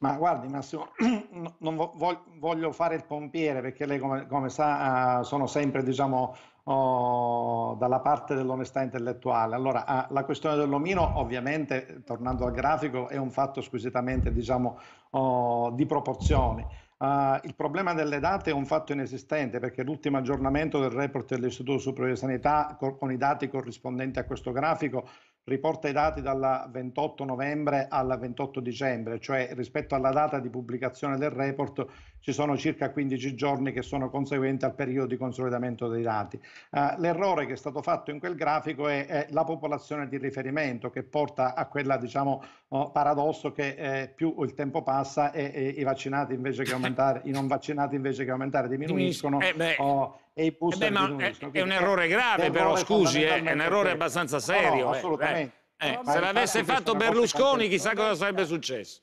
Ma guardi Massimo, non voglio fare il pompiere perché lei come, come sa eh, sono sempre diciamo, oh, dalla parte dell'onestà intellettuale. Allora ah, la questione dell'omino ovviamente, tornando al grafico, è un fatto squisitamente diciamo, oh, di proporzioni. Uh, il problema delle date è un fatto inesistente perché l'ultimo aggiornamento del report dell'Istituto Superiore di Sanità con i dati corrispondenti a questo grafico riporta i dati dal 28 novembre al 28 dicembre, cioè rispetto alla data di pubblicazione del report ci sono circa 15 giorni che sono conseguenti al periodo di consolidamento dei dati. Eh, l'errore che è stato fatto in quel grafico è, è, la popolazione di riferimento che porta a quella diciamo oh, paradosso che eh, più il tempo passa e, e i vaccinati invece che aumentare, i non vaccinati invece che aumentare diminuiscono. Eh oh, e i bus eh beh, diminuiscono. È, è un errore grave, però scusi, è, un errore eh, abbastanza serio. No, no, eh, eh. assolutamente. Eh, eh, se l'avesse fatto Berlusconi, chissà cosa sarebbe successo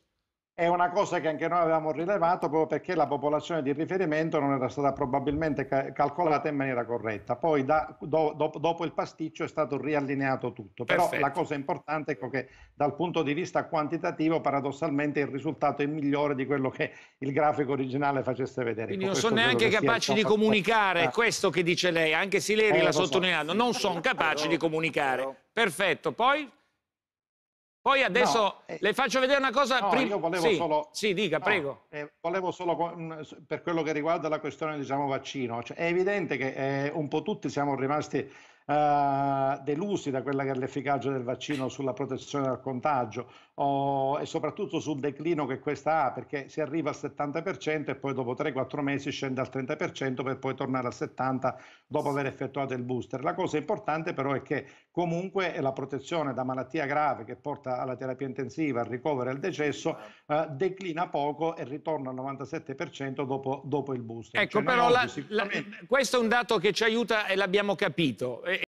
è una cosa che anche noi avevamo rilevato proprio perché la popolazione di riferimento non era stata probabilmente calcolata in maniera corretta. Poi da, do, do, dopo il pasticcio è stato riallineato tutto, però Perfetto. la cosa importante è che dal punto di vista quantitativo paradossalmente il risultato è migliore di quello che il grafico originale facesse vedere. Quindi ecco, non sono neanche capaci di comunicare, eh. questo che dice lei, anche Sileri eh, l'ha sottolineato, so. non sono capaci di comunicare. Perfetto, poi... Poi adesso no, eh, le faccio vedere una cosa. No, io volevo sì, solo. Sì, dica, no, prego. Eh, volevo solo mm, per quello che riguarda la questione, diciamo, vaccino. Cioè, è evidente che eh, un po' tutti siamo rimasti eh, delusi da quella che è l'efficacia del vaccino sulla protezione dal contagio o, e soprattutto sul declino che questa ha, perché si arriva al 70% e poi dopo 3-4 mesi scende al 30% per poi tornare al 70% dopo aver effettuato il booster. La cosa importante però è che comunque la protezione da malattia grave che porta alla terapia intensiva, al ricovero e al decesso certo. eh, declina poco e ritorna al 97% dopo, dopo, il booster. Ecco, cioè, però oggi, la, la, questo è un dato che ci aiuta e l'abbiamo capito. E,